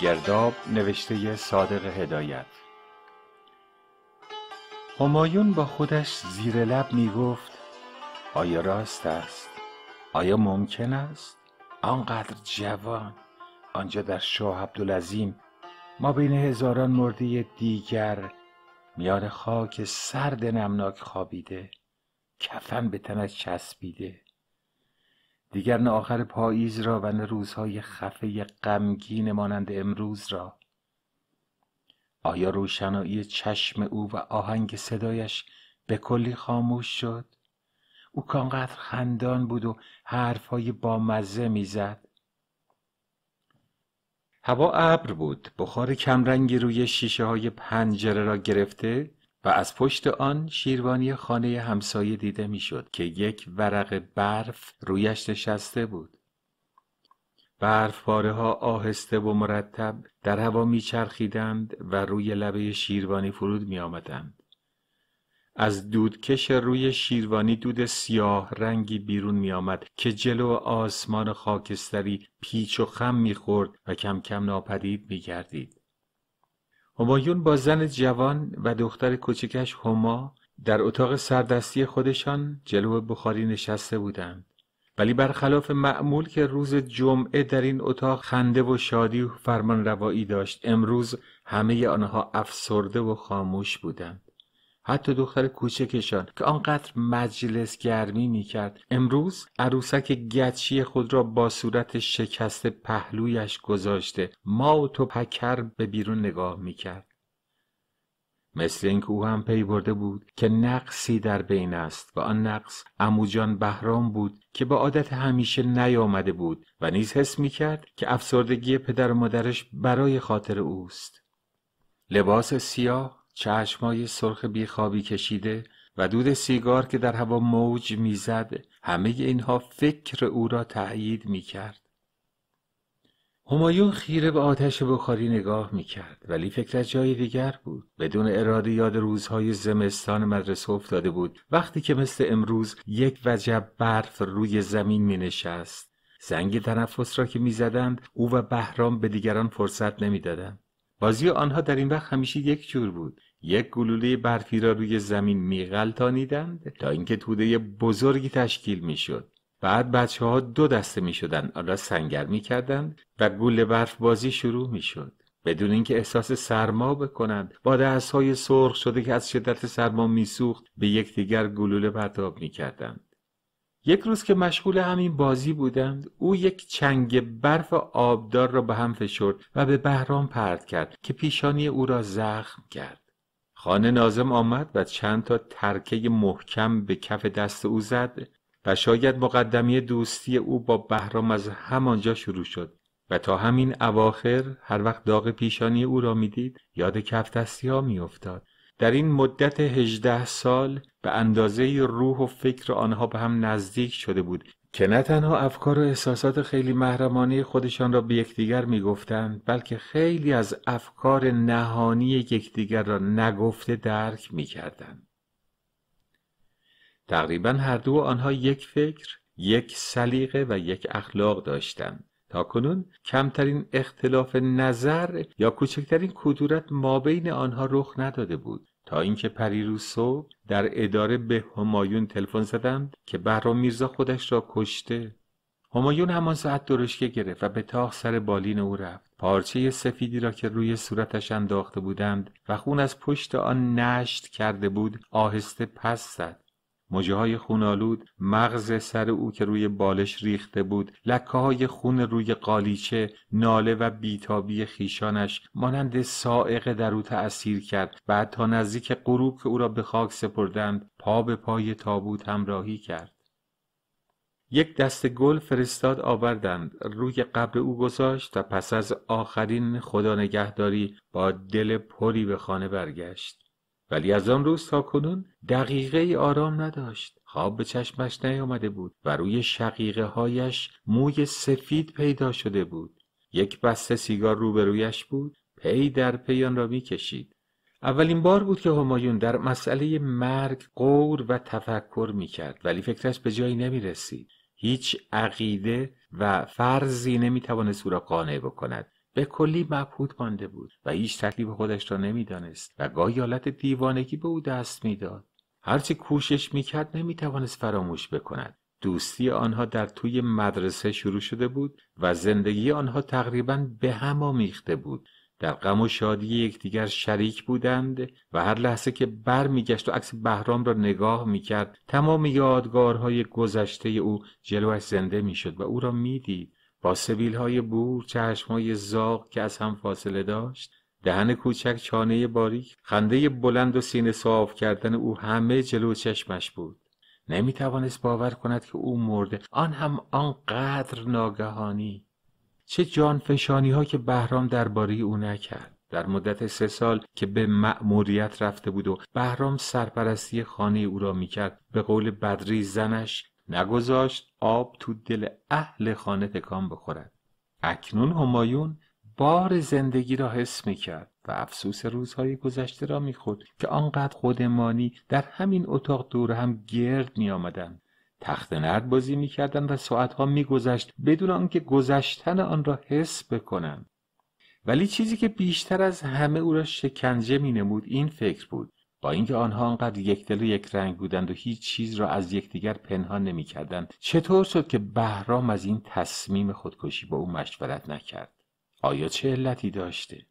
گرداب نوشته صادق هدایت همایون با خودش زیر لب می گفت آیا راست است؟ آیا ممکن است؟ آنقدر جوان آنجا در شاه عبدالعظیم ما بین هزاران مرده دیگر میان خاک سرد نمناک خوابیده کفن به تنش چسبیده دیگر نه آخر پاییز را و نه روزهای خفه غمگین مانند امروز را آیا روشنایی چشم او و آهنگ صدایش به کلی خاموش شد؟ او کانقدر خندان بود و حرفهای مزه میزد هوا ابر بود بخار کمرنگی روی شیشه های پنجره را گرفته و از پشت آن شیروانی خانه همسایه دیده میشد که یک ورق برف رویش نشسته بود. برف پارهها ها آهسته و مرتب در هوا میچرخیدند و روی لبه شیروانی فرود می آمدند. از دودکش روی شیروانی دود سیاه رنگی بیرون می آمد که جلو آسمان خاکستری پیچ و خم می خورد و کم کم ناپدید می گردید. همایون با زن جوان و دختر کوچکش هما در اتاق سردستی خودشان جلو بخاری نشسته بودند ولی برخلاف معمول که روز جمعه در این اتاق خنده و شادی و فرمان روایی داشت امروز همه آنها افسرده و خاموش بودند حتی دختر کوچکشان که آنقدر مجلس گرمی میکرد امروز عروسک گچی خود را با صورت شکست پهلویش گذاشته ما و تو پکر به بیرون نگاه میکرد مثل اینکه او هم پی برده بود که نقصی در بین است و آن نقص اموجان بهرام بود که به عادت همیشه نیامده بود و نیز حس می کرد که افسردگی پدر و مادرش برای خاطر اوست لباس سیاه چشمای سرخ بیخوابی کشیده و دود سیگار که در هوا موج میزد همه اینها فکر او را تأیید میکرد همایون خیره به آتش بخاری نگاه میکرد ولی از جای دیگر بود بدون اراده یاد روزهای زمستان مدرسه افتاده بود وقتی که مثل امروز یک وجب برف روی زمین مینشست زنگ تنفس را که میزدند او و بهرام به دیگران فرصت نمیدادند بازی آنها در این وقت همیشه یک جور بود یک گلوله برفی را روی زمین میغلطانیدند تا اینکه توده بزرگی تشکیل میشد بعد بچه ها دو دسته می شدن آن را سنگر می و گل برف بازی شروع می شد. بدون اینکه احساس سرما بکنند با دستهای سرخ شده که از شدت سرما میسوخت به یکدیگر گلوله پرتاب میکردند یک روز که مشغول همین بازی بودند او یک چنگ برف آبدار را به هم فشرد و به بهرام پرت کرد که پیشانی او را زخم کرد خانه نازم آمد و چند تا ترکه محکم به کف دست او زد و شاید مقدمی دوستی او با بهرام از همانجا شروع شد و تا همین اواخر هر وقت داغ پیشانی او را میدید یاد کف دستی ها میافتاد در این مدت هجده سال به اندازه روح و فکر آنها به هم نزدیک شده بود که نه تنها افکار و احساسات خیلی محرمانه خودشان را به یکدیگر میگفتند بلکه خیلی از افکار نهانی یکدیگر را نگفته درک میکردند تقریبا هر دو آنها یک فکر یک سلیقه و یک اخلاق داشتند تا کنون کمترین اختلاف نظر یا کوچکترین کدورت مابین آنها رخ نداده بود تا اینکه پریروز صبح در اداره به همایون تلفن زدند که بهرام میرزا خودش را کشته همایون همان ساعت درشکه گرفت و به تاخ سر بالین او رفت پارچه سفیدی را که روی صورتش انداخته بودند و خون از پشت آن نشت کرده بود آهسته پس زد مجه های خونالود مغز سر او که روی بالش ریخته بود لکه های خون روی قالیچه ناله و بیتابی خیشانش مانند سائق در او تأثیر کرد و تا نزدیک غروب که او را به خاک سپردند پا به پای تابوت همراهی کرد یک دست گل فرستاد آوردند روی قبر او گذاشت و پس از آخرین خدا نگهداری با دل پری به خانه برگشت ولی از آن روز تا کنون دقیقه ای آرام نداشت خواب به چشمش نیامده بود و روی شقیقه هایش موی سفید پیدا شده بود یک بسته سیگار روبرویش بود پی در پیان آن را میکشید اولین بار بود که همایون در مسئله مرگ قور و تفکر میکرد ولی فکرش به جایی نمیرسید هیچ عقیده و فرضی نمیتوانست او را قانع بکند به کلی مبهوت مانده بود و هیچ تکلیف خودش را نمیدانست و گاهی حالت دیوانگی به او دست میداد هرچه کوشش میکرد نمیتوانست فراموش بکند دوستی آنها در توی مدرسه شروع شده بود و زندگی آنها تقریبا به هم آمیخته بود در غم و شادی یکدیگر شریک بودند و هر لحظه که برمیگشت و عکس بهرام را نگاه میکرد تمام یادگارهای گذشته او جلوش زنده میشد و او را میدید با سبیل های بور چشم های زاغ که از هم فاصله داشت دهن کوچک چانه باریک خنده بلند و سینه صاف کردن او همه جلو چشمش بود نمی توانست باور کند که او مرده آن هم آنقدر ناگهانی چه جان فشانی ها که بهرام درباره او نکرد در مدت سه سال که به مأموریت رفته بود و بهرام سرپرستی خانه او را میکرد به قول بدری زنش نگذاشت آب تو دل اهل خانه تکان بخورد اکنون همایون بار زندگی را حس می کرد و افسوس روزهای گذشته را می که آنقدر خودمانی در همین اتاق دور هم گرد می تخت نرد بازی می و ساعتها می گذشت بدون آنکه گذشتن آن را حس بکنند. ولی چیزی که بیشتر از همه او را شکنجه می نمود این فکر بود با اینکه آنها یک دل و رنگ بودند و هیچ چیز را از یکدیگر پنهان نمیکردند چطور شد که بهرام از این تصمیم خودکشی با او مشورت نکرد آیا چه علتی داشته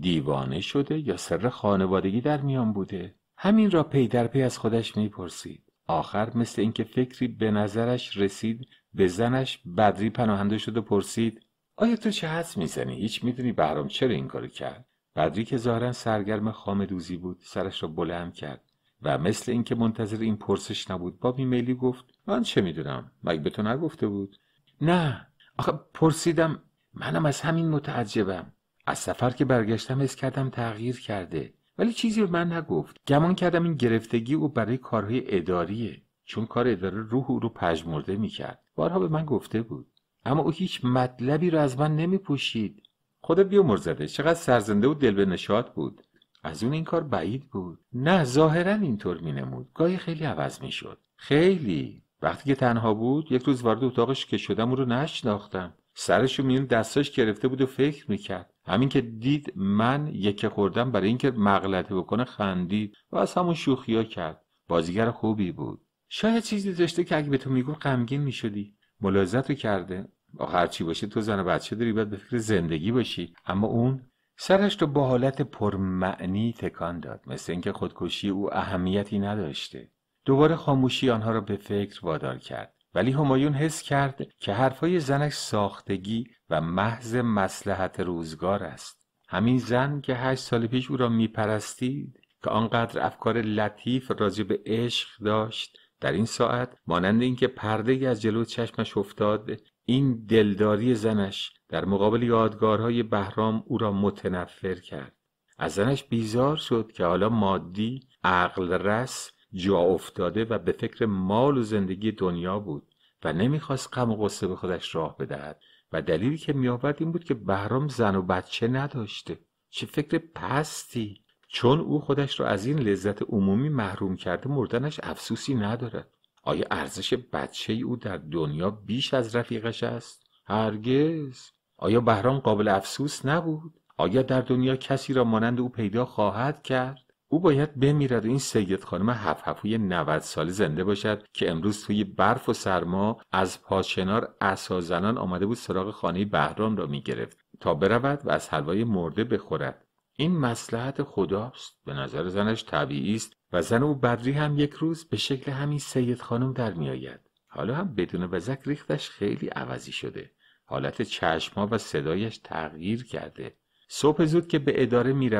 دیوانه شده یا سر خانوادگی در میان بوده همین را پی در پی از خودش میپرسید آخر مثل اینکه فکری به نظرش رسید به زنش بدری پناهنده شد و پرسید آیا تو چه حس میزنی هیچ میدونی بهرام چرا این کارو کرد قدری که ظاهرا سرگرم خام دوزی بود سرش را بلند کرد و مثل اینکه منتظر این پرسش نبود با میلی گفت من چه میدونم مگه به تو نگفته بود نه آخه پرسیدم منم از همین متعجبم از سفر که برگشتم حس کردم تغییر کرده ولی چیزی به من نگفت گمان کردم این گرفتگی او برای کارهای اداریه چون کار اداره روح او رو پژمرده میکرد بارها به من گفته بود اما او هیچ مطلبی را از من نمیپوشید خدا بیامرزده چقدر سرزنده و دل به نشاط بود از اون این کار بعید بود نه ظاهرا اینطور نمود گاهی خیلی عوض میشد خیلی وقتی که تنها بود یک روز وارد اتاقش که شدم او رو نشناختم سرش رو میون دستاش گرفته بود و فکر میکرد همین که دید من یکه خوردم برای اینکه مغلطه بکنه خندید و از همون شوخیا کرد بازیگر خوبی بود شاید چیزی داشته که اگه به تو میگفت غمگین میشدی ملاحظت رو کرده هر هرچی باشه تو زن و بچه داری باید به فکر زندگی باشی اما اون سرش رو با حالت پرمعنی تکان داد مثل اینکه خودکشی او اهمیتی نداشته دوباره خاموشی آنها را به فکر وادار کرد ولی همایون حس کرد که حرفهای زنش ساختگی و محض مسلحت روزگار است همین زن که هشت سال پیش او را میپرستید که آنقدر افکار لطیف راجع به عشق داشت در این ساعت مانند اینکه پرده ای از جلو چشمش افتاد این دلداری زنش در مقابل یادگارهای بهرام او را متنفر کرد از زنش بیزار شد که حالا مادی عقل رس جا افتاده و به فکر مال و زندگی دنیا بود و نمیخواست غم و غصه به خودش راه بدهد و دلیلی که میآورد این بود که بهرام زن و بچه نداشته چه فکر پستی چون او خودش را از این لذت عمومی محروم کرده مردنش افسوسی ندارد آیا ارزش بچه او در دنیا بیش از رفیقش است هرگز آیا بهرام قابل افسوس نبود آیا در دنیا کسی را مانند او پیدا خواهد کرد او باید بمیرد و این سید خانم هفهفوی هفوی ساله زنده باشد که امروز توی برف و سرما از پاچنار اسا زنان آمده بود سراغ خانه بهرام را میگرفت تا برود و از حلوای مرده بخورد این مسلحت خداست به نظر زنش طبیعی است و زن او بدری هم یک روز به شکل همین سید خانم در میآید حالا هم بدون وزک ریختش خیلی عوضی شده حالت چشما و صدایش تغییر کرده صبح زود که به اداره می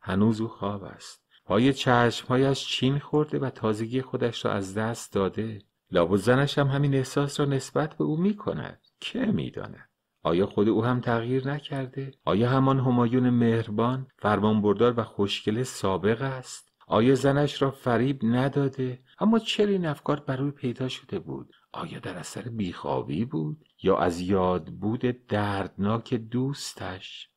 هنوز او خواب است پای چشمهایش چین خورده و تازگی خودش را از دست داده لابد زنش هم همین احساس را نسبت به او می کند که می آیا خود او هم تغییر نکرده؟ آیا همان همایون مهربان، فرمانبردار و خوشگله سابق است؟ آیا زنش را فریب نداده؟ اما چرا این افکار بر او پیدا شده بود؟ آیا در اثر بیخوابی بود؟ یا از یاد بود دردناک دوستش؟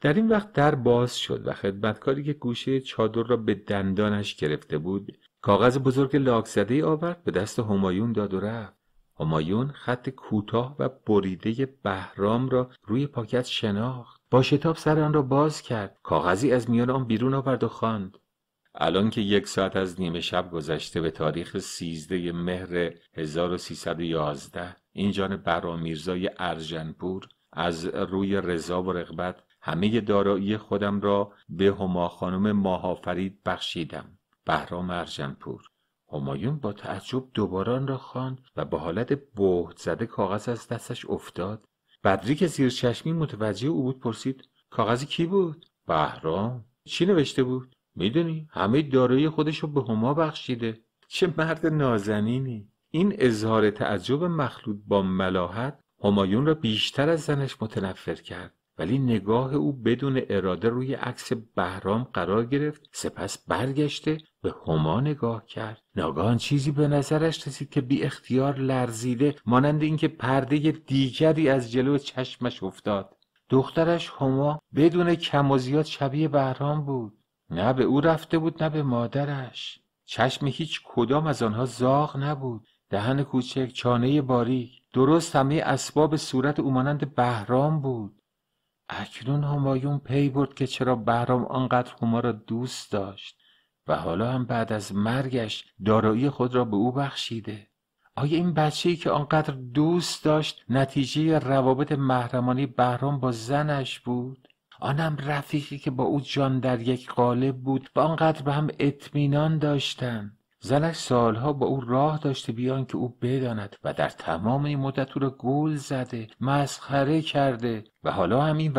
در این وقت در باز شد و خدمتکاری که گوشه چادر را به دندانش گرفته بود کاغذ بزرگ لاک زده آورد به دست همایون داد و رفت همایون خط کوتاه و بریده بهرام را روی پاکت شناخت با شتاب سر آن را باز کرد کاغذی از میان آن بیرون آورد و خواند الان که یک ساعت از نیمه شب گذشته به تاریخ سیزده مهر 1311 این جان ارجنپور از روی رضا و رغبت همه دارایی خودم را به هما خانم ماهافرید بخشیدم بهرام ارجنپور همایون با تعجب دوباره آن را خواند و با حالت بهت زده کاغذ از دستش افتاد بدری که زیر چشمی متوجه او بود پرسید کاغذ کی بود بهرام چی نوشته بود میدونی همه دارایی خودش رو به هما بخشیده چه مرد نازنینی این اظهار تعجب مخلوط با ملاحت همایون را بیشتر از زنش متنفر کرد ولی نگاه او بدون اراده روی عکس بهرام قرار گرفت سپس برگشته به هما نگاه کرد ناگهان چیزی به نظرش رسید که بی اختیار لرزیده مانند اینکه پرده دیگری از جلو چشمش افتاد دخترش هما بدون کم و زیاد شبیه بهرام بود نه به او رفته بود نه به مادرش چشم هیچ کدام از آنها زاغ نبود دهن کوچک چانه باریک درست همه اسباب صورت او مانند بهرام بود اکنون همایون پی برد که چرا بهرام آنقدر هما را دوست داشت و حالا هم بعد از مرگش دارایی خود را به او بخشیده آیا این بچه‌ای که آنقدر دوست داشت نتیجه روابط محرمانی بهرام با زنش بود آنم رفیقی که با او جان در یک قالب بود و آنقدر به هم اطمینان داشتند زنش سالها با او راه داشته بیان که او بداند و در تمام این مدت او را گول زده مسخره کرده و حالا هم این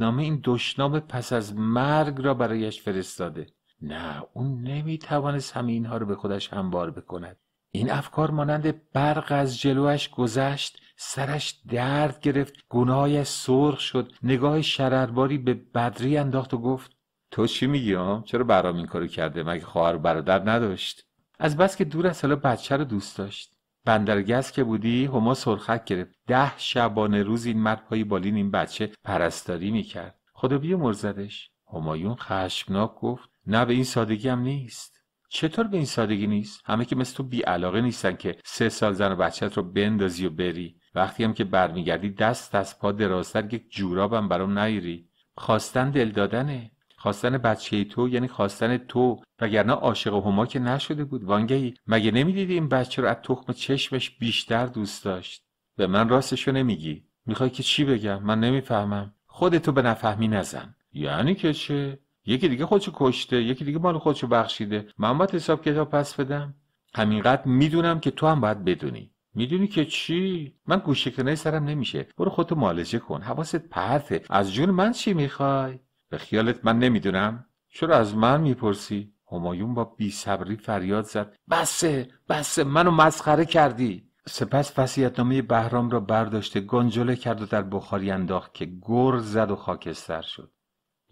این دشنام پس از مرگ را برایش فرستاده نه او نمیتوانست همه اینها را به خودش هموار بکند این افکار مانند برق از جلوش گذشت سرش درد گرفت گناه سرخ شد نگاه شررباری به بدری انداخت و گفت تو چی میگی چرا برام این کارو کرده مگه خواهر برادر نداشت از بس که دور از حالا بچه رو دوست داشت بندرگس که بودی هما سرخک گرفت ده شبانه روز این مرد پای بالین این بچه پرستاری میکرد خدا بیا مرزدش همایون خشمناک گفت نه به این سادگی هم نیست چطور به این سادگی نیست همه که مثل تو علاقه نیستن که سه سال زن و بچت رو بندازی و بری وقتی هم که برمیگردی دست از پا درازتر یک جورابم برام نیری خواستن دل دادنه خواستن بچه تو یعنی خواستن تو وگرنه عاشق هما که نشده بود وانگهی مگه نمیدیدی این بچه رو از تخم چشمش بیشتر دوست داشت به من راستشو نمیگی میخوای که چی بگم من نمیفهمم خودتو به نفهمی نزن یعنی که چه یکی دیگه خودشو کشته یکی دیگه مال خودشو بخشیده من باید حساب کتاب پس بدم همینقدر میدونم که تو هم باید بدونی میدونی که چی من گوشه سرم نمیشه برو خودتو معالجه کن حواست پرته از جون من چی میخوای به خیالت من نمیدونم چرا از من میپرسی همایون با بیصبری فریاد زد بسه بسه منو مسخره کردی سپس وصیتنامه بهرام را برداشته گنجله کرد و در بخاری انداخت که گر زد و خاکستر شد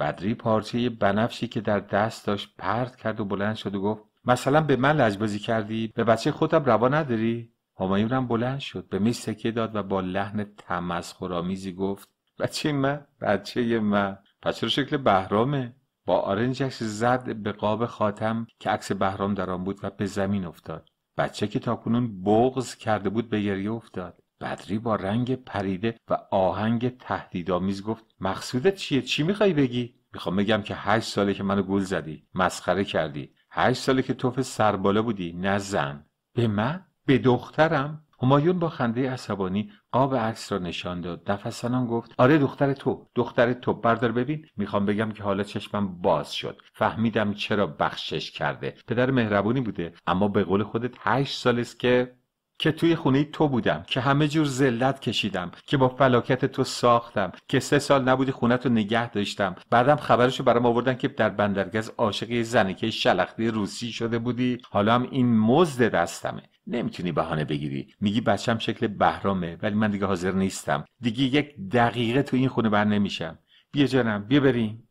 بدری پارچه بنفشی که در دست داشت پرد کرد و بلند شد و گفت مثلا به من لجبازی کردی به بچه خودم روا نداری همایون بلند شد به می سکه داد و با لحن تمسخرآمیزی گفت بچه من بچه من پس چرا شکل بهرامه با آرنج زد به قاب خاتم که عکس بهرام در آن بود و به زمین افتاد بچه که تاکنون بغز کرده بود به گریه افتاد بدری با رنگ پریده و آهنگ تهدیدآمیز گفت مقصودت چیه چی میخوای بگی میخوام بگم که هشت ساله که منو گول زدی مسخره کردی هشت ساله که توف سربالا بودی نه زن به من به دخترم همایون با خنده عصبانی قاب عکس را نشان داد دفسنان گفت آره دختر تو دختر تو بردار ببین میخوام بگم که حالا چشمم باز شد فهمیدم چرا بخشش کرده پدر مهربونی بوده اما به قول خودت هشت سال است که که توی خونه تو بودم که همه جور ذلت کشیدم که با فلاکت تو ساختم که سه سال نبودی خونه تو نگه داشتم بعدم خبرشو برام آوردن که در بندرگز عاشق زنکه شلختی روسی شده بودی حالا هم این مزد دستمه نمیتونی بهانه بگیری میگی بچم شکل بهرامه ولی من دیگه حاضر نیستم دیگه یک دقیقه تو این خونه بر نمیشم بیا جانم بیا بریم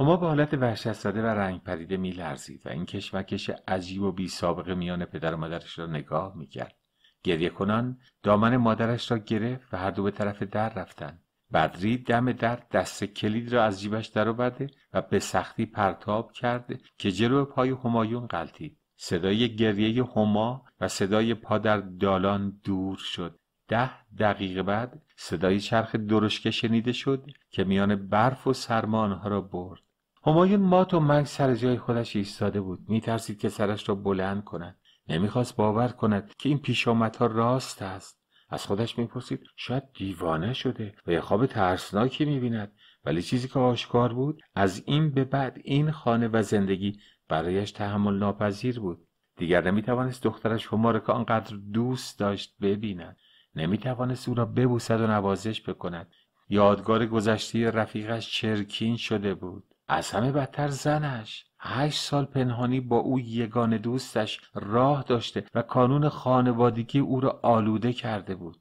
هما به حالت وحشت زده و رنگ پریده میلرزید و این کشمکش عجیب و بی سابقه میان پدر و مادرش را نگاه میکرد گریه کنان دامن مادرش را گرفت و هر دو به طرف در رفتند بدری دم در دست کلید را از جیبش درآورده و به سختی پرتاب کرد که جلو پای همایون قلتید صدای گریه هما و صدای پا در دالان دور شد ده دقیقه بعد صدای چرخ درشکه شنیده شد که میان برف و سرما آنها را برد همایون مات و منگ سر جای خودش ایستاده بود میترسید که سرش را بلند کند نمیخواست باور کند که این پیشامدها راست است از خودش میپرسید شاید دیوانه شده و یه خواب ترسناکی میبیند ولی چیزی که آشکار بود از این به بعد این خانه و زندگی برایش تحمل ناپذیر بود دیگر نمیتوانست دخترش هماره که آنقدر دوست داشت ببیند نمیتوانست او را ببوسد و نوازش بکند یادگار گذشته رفیقش چرکین شده بود از همه بدتر زنش هشت سال پنهانی با او یگان دوستش راه داشته و کانون خانوادگی او را آلوده کرده بود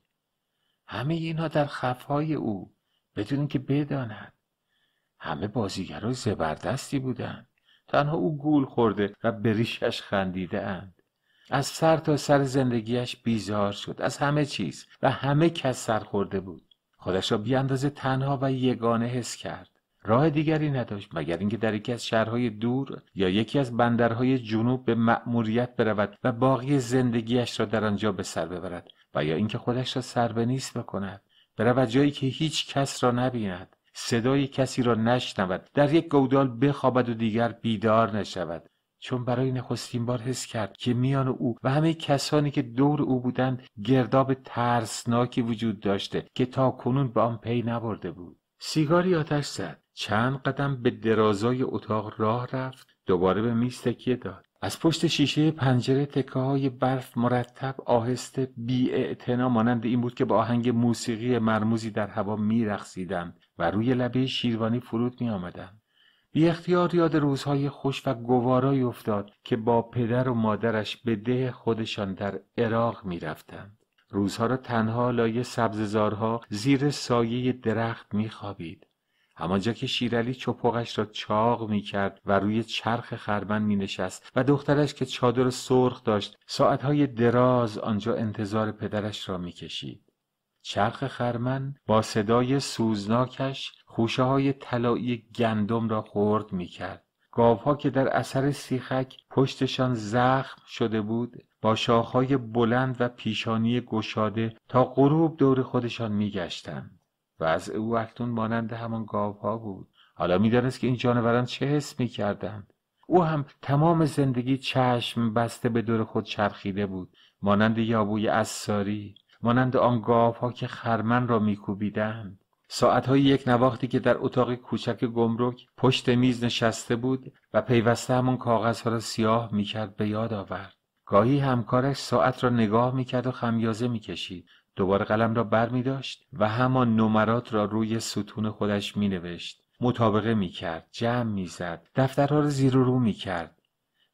همه اینها در خفهای او بدون که بداند همه بازیگرای زبردستی بودند تنها او گول خورده و به ریشش خندیده اند. از سر تا سر زندگیش بیزار شد از همه چیز و همه کس سر خورده بود خودش را بیاندازه تنها و یگانه حس کرد راه دیگری نداشت مگر اینکه در یکی از شهرهای دور یا یکی از بندرهای جنوب به مأموریت برود و باقی زندگیش را در آنجا به سر ببرد و یا اینکه خودش را سر به نیست بکند برود جایی که هیچ کس را نبیند صدای کسی را نشنود در یک گودال بخوابد و دیگر بیدار نشود چون برای نخستین بار حس کرد که میان او و همه کسانی که دور او بودند گرداب ترسناکی وجود داشته که تا کنون به آن پی نبرده بود سیگاری آتش زد چند قدم به درازای اتاق راه رفت دوباره به میز تکیه داد از پشت شیشه پنجره تکه های برف مرتب آهسته بی مانند این بود که با آهنگ موسیقی مرموزی در هوا میرقصیدند و روی لبه شیروانی فرود می آمدن. بی اختیار یاد روزهای خوش و گوارایی افتاد که با پدر و مادرش به ده خودشان در عراق می روزها را تنها لایه سبززارها زیر سایه درخت می خوابید. همانجا که شیرالی چپقش را چاق می کرد و روی چرخ خرمن می نشست و دخترش که چادر سرخ داشت ساعتهای دراز آنجا انتظار پدرش را می کشید. چرخ خرمن با صدای سوزناکش خوشه های طلایی گندم را خورد می کرد. گاوها که در اثر سیخک پشتشان زخم شده بود با شاخهای بلند و پیشانی گشاده تا غروب دور خودشان میگشتند از او اکنون مانند همان گاوها بود حالا میدانست که این جانوران چه حس میکردند او هم تمام زندگی چشم بسته به دور خود چرخیده بود مانند یابوی اساری مانند آن ها که خرمن را میکوبیدند های یک نواختی که در اتاق کوچک گمرک پشت میز نشسته بود و پیوسته همان کاغذها را سیاه میکرد به یاد آورد گاهی همکارش ساعت را نگاه میکرد و خمیازه میکشید دوباره قلم را بر می داشت و همان نمرات را روی ستون خودش می نوشت. مطابقه می کرد. جمع میزد دفترها را زیر و رو می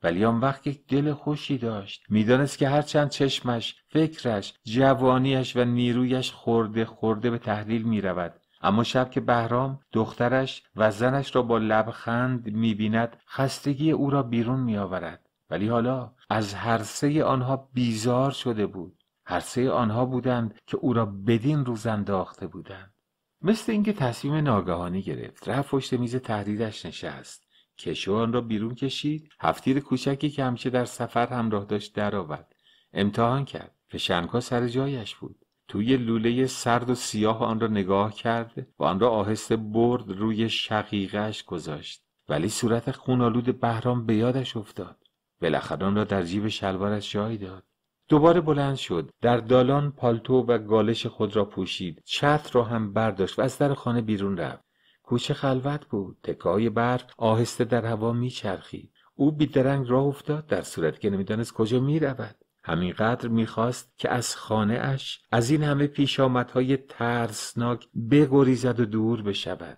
ولی آن وقت یک دل خوشی داشت میدانست که هرچند چشمش فکرش جوانیش و نیرویش خورده خورده به تحلیل می رود اما شب که بهرام دخترش و زنش را با لبخند میبیند خستگی او را بیرون میآورد ولی حالا از هر سه آنها بیزار شده بود هر سه آنها بودند که او را بدین روز انداخته بودند مثل اینکه تصمیم ناگهانی گرفت رفت پشت میز تهدیدش نشست کشو آن را بیرون کشید هفتیر کوچکی که همیشه در سفر همراه داشت درآورد امتحان کرد فشنگها سر جایش بود توی لوله سرد و سیاه آن را نگاه کرد و آن را آهسته برد روی شقیقهاش گذاشت ولی صورت خونالود بهرام به یادش افتاد بالاخره آن را در جیب شلوارش جای داد دوباره بلند شد در دالان پالتو و گالش خود را پوشید چتر را هم برداشت و از در خانه بیرون رفت کوچه خلوت بود تکای برف آهسته در هوا میچرخید او بیدرنگ راه افتاد در صورتی که نمیدانست کجا میرود همینقدر میخواست که از خانه اش از این همه پیش آمدهای ترسناک بگریزد و دور بشود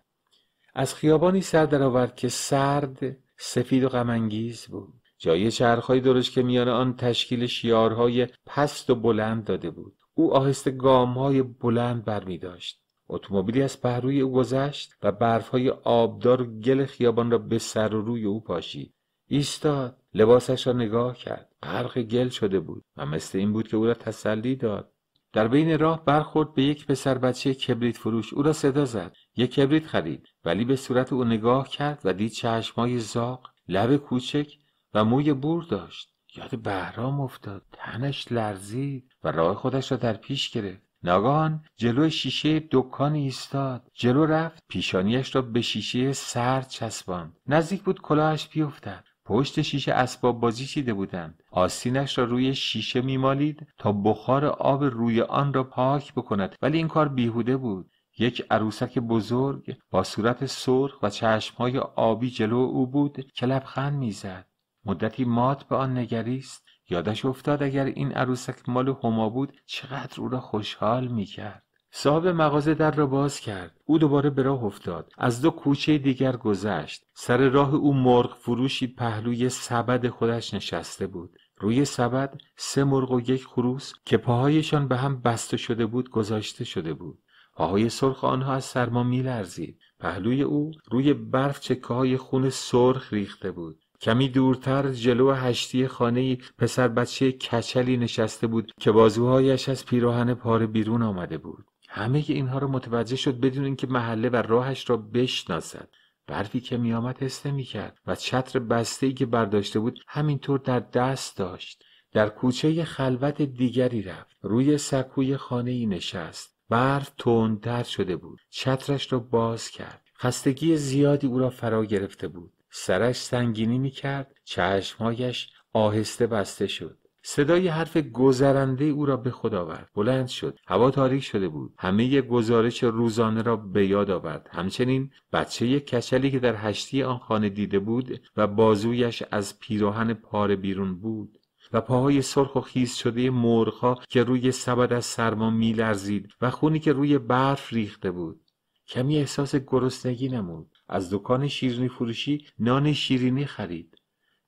از خیابانی سر درآورد که سرد سفید و غمانگیز بود جای چرخهای درش که میان آن تشکیل شیارهای پست و بلند داده بود او آهسته گامهای بلند برمیداشت اتومبیلی از پهروی او گذشت و برفهای آبدار و گل خیابان را به سر و روی او پاشید ایستاد لباسش را نگاه کرد غرق گل شده بود و مثل این بود که او را تسلی داد در بین راه برخورد به یک پسر بچه کبریت فروش او را صدا زد یک کبریت خرید ولی به صورت او نگاه کرد و دید چشمای زاق لب کوچک و موی بور داشت یاد بهرام افتاد تنش لرزید و راه خودش را در پیش گرفت ناگان جلو شیشه دکان ایستاد جلو رفت پیشانیش را به شیشه سرد چسباند نزدیک بود کلاهش بیفتد پشت شیشه اسباب بازی چیده بودند آستینش را روی شیشه میمالید تا بخار آب روی آن را پاک بکند ولی این کار بیهوده بود یک عروسک بزرگ با صورت سرخ و چشمهای آبی جلو او بود که لبخند میزد مدتی مات به آن نگریست یادش افتاد اگر این عروسک مال هما بود چقدر او را خوشحال میکرد صاحب مغازه در را باز کرد او دوباره به راه افتاد از دو کوچه دیگر گذشت سر راه او مرغ فروشی پهلوی سبد خودش نشسته بود روی سبد سه مرغ و یک خروس که پاهایشان به هم بسته شده بود گذاشته شده بود پاهای سرخ آنها از سرما میلرزید پهلوی او روی برف چکه های خون سرخ ریخته بود کمی دورتر جلو هشتی خانه پسر بچه کچلی نشسته بود که بازوهایش از پیراهن پاره بیرون آمده بود. همه اینها را متوجه شد بدون اینکه محله و راهش را بشناسد. برفی که میآمد می میکرد و چتر بسته که برداشته بود همینطور در دست داشت. در کوچه خلوت دیگری رفت. روی سکوی خانه ای نشست. برف تندتر شده بود. چترش را باز کرد. خستگی زیادی او را فرا گرفته بود. سرش سنگینی میکرد چشمهایش آهسته بسته شد صدای حرف گذرنده او را به خود آورد بلند شد هوا تاریک شده بود همه گزارش روزانه را به یاد آورد همچنین بچه کچلی که در هشتی آن خانه دیده بود و بازویش از پیراهن پاره بیرون بود و پاهای سرخ و خیز شده مرغها که روی سبد از سرما میلرزید و خونی که روی برف ریخته بود کمی احساس گرسنگی نمود از دکان شیرینی فروشی نان شیرینی خرید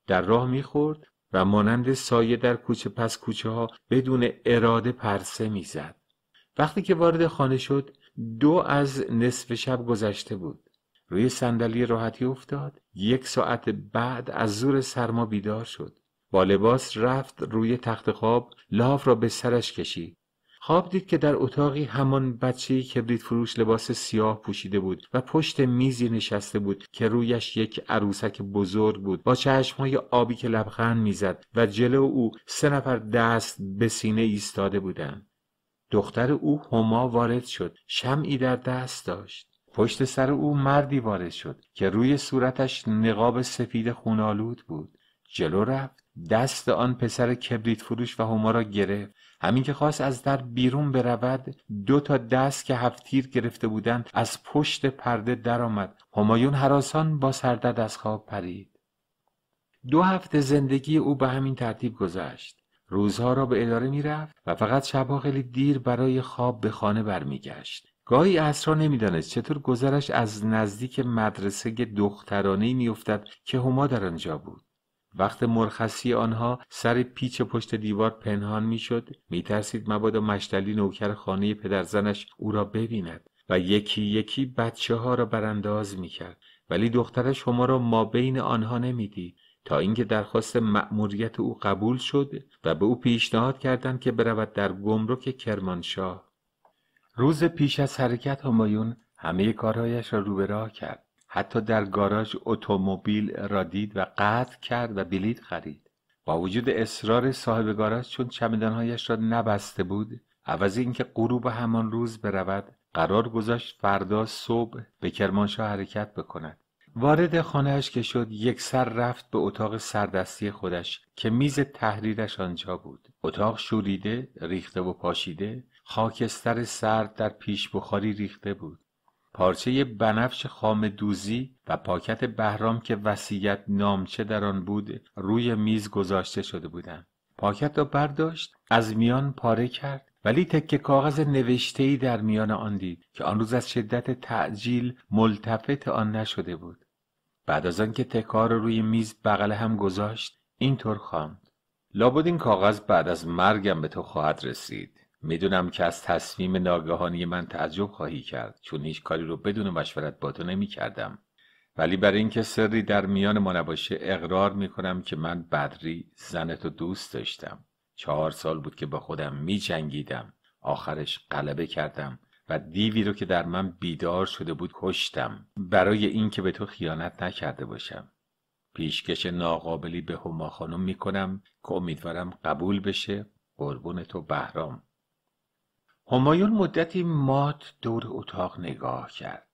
در راه میخورد و مانند سایه در کوچه پس کوچه ها بدون اراده پرسه میزد وقتی که وارد خانه شد دو از نصف شب گذشته بود روی صندلی راحتی افتاد یک ساعت بعد از زور سرما بیدار شد با لباس رفت روی تخت خواب لاف را به سرش کشید خواب دید که در اتاقی همان بچه کبریت فروش لباس سیاه پوشیده بود و پشت میزی نشسته بود که رویش یک عروسک بزرگ بود با چشمهای آبی که لبخند میزد و جلو او سه نفر دست به سینه ایستاده بودند دختر او هما وارد شد شمعی در دست داشت پشت سر او مردی وارد شد که روی صورتش نقاب سفید خونالود بود جلو رفت دست آن پسر کبریت فروش و هما را گرفت همین که خواست از در بیرون برود دو تا دست که هفتیر گرفته بودند از پشت پرده درآمد همایون حراسان با سردرد از خواب پرید دو هفته زندگی او به همین ترتیب گذشت روزها را به اداره میرفت و فقط شبها خیلی دیر برای خواب به خانه برمیگشت گاهی اصرا نمیدانست چطور گذرش از نزدیک مدرسه دخترانهای میافتد که هما در آنجا بود وقت مرخصی آنها سر پیچ پشت دیوار پنهان میشد میترسید مبادا مشتلی نوکر خانه پدرزنش او را ببیند و یکی یکی بچه ها را برانداز میکرد ولی دخترش شما را ما بین آنها نمیدید تا اینکه درخواست مأموریت او قبول شد و به او پیشنهاد کردند که برود در گمرک کرمانشاه روز پیش از حرکت همایون همه کارهایش را رو کرد حتی در گاراژ اتومبیل را دید و قطع کرد و بلیط خرید با وجود اصرار صاحب گاراژ چون چمدانهایش را نبسته بود عوض اینکه غروب همان روز برود قرار گذاشت فردا صبح به کرمانشاه حرکت بکند وارد خانهاش که شد یک سر رفت به اتاق سردستی خودش که میز تحریرش آنجا بود اتاق شوریده ریخته و پاشیده خاکستر سرد در پیش بخاری ریخته بود پارچه بنفش خام دوزی و پاکت بهرام که وسیعت نامچه در آن بود روی میز گذاشته شده بودند پاکت را برداشت از میان پاره کرد ولی تکه کاغذ نوشته ای در میان آن دید که آن روز از شدت تعجیل ملتفت آن نشده بود بعد از که تکار رو روی میز بغل هم گذاشت اینطور خواند لابد این کاغذ بعد از مرگم به تو خواهد رسید میدونم که از تصمیم ناگهانی من تعجب خواهی کرد چون هیچ کاری رو بدون مشورت با تو نمی کردم. ولی برای اینکه سری در میان ما نباشه اقرار میکنم که من بدری تو دوست داشتم چهار سال بود که با خودم می جنگیدم آخرش غلبه کردم و دیوی رو که در من بیدار شده بود کشتم برای اینکه به تو خیانت نکرده باشم پیشکش ناقابلی به هما خانم میکنم که امیدوارم قبول بشه قربون تو بهرام همایون مدتی مات دور اتاق نگاه کرد.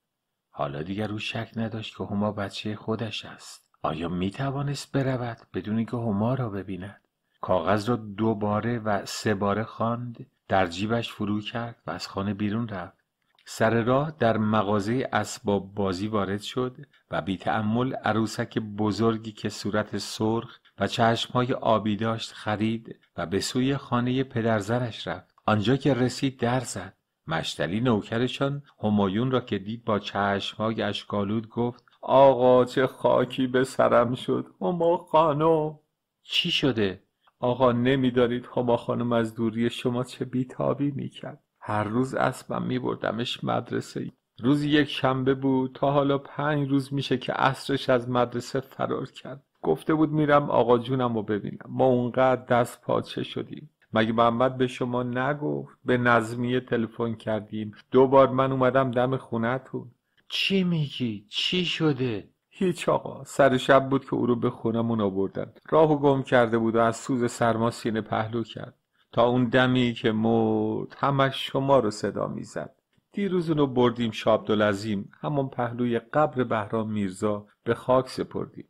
حالا دیگر او شک نداشت که هما بچه خودش است. آیا می توانست برود بدون اینکه هما را ببیند؟ کاغذ را دوباره و سه باره خواند، در جیبش فرو کرد و از خانه بیرون رفت. سر راه در مغازه اسباب بازی وارد شد و بی تعمل عروسک بزرگی که صورت سرخ و چشمهای آبی داشت خرید و به سوی خانه پدرزنش رفت. آنجا که رسید در زد مشتلی نوکرشان همایون را که دید با چشمهای اشکالود گفت آقا چه خاکی به سرم شد هما خانو چی شده آقا نمیدانید هما خانم از دوری شما چه بیتابی میکرد هر روز اسبم میبردمش مدرسه روز یک شنبه بود تا حالا پنج روز میشه که عصرش از مدرسه فرار کرد گفته بود میرم آقا جونم رو ببینم ما اونقدر دست پاچه شدیم مگه محمد به شما نگفت به نظمیه تلفن کردیم دو بار من اومدم دم خونتون چی میگی چی شده هیچ آقا سر شب بود که او رو به خونمون آوردن راهو گم کرده بود و از سوز سرما سینه پهلو کرد تا اون دمی که مرد همش شما رو صدا میزد دیروز اونو بردیم شابدالعظیم همون پهلوی قبر بهرام میرزا به خاک سپردیم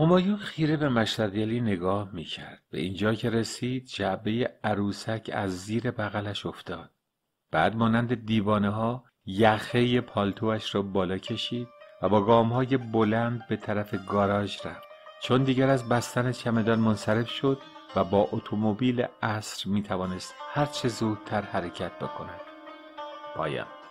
همایون خیره به مشتدیلی نگاه میکرد. به اینجا که رسید جعبه عروسک از زیر بغلش افتاد. بعد مانند دیوانه ها یخه پالتوش را بالا کشید و با گام های بلند به طرف گاراژ رفت. چون دیگر از بستن چمدان منصرف شد و با اتومبیل اصر می توانست هر چه زودتر حرکت بکند. پایان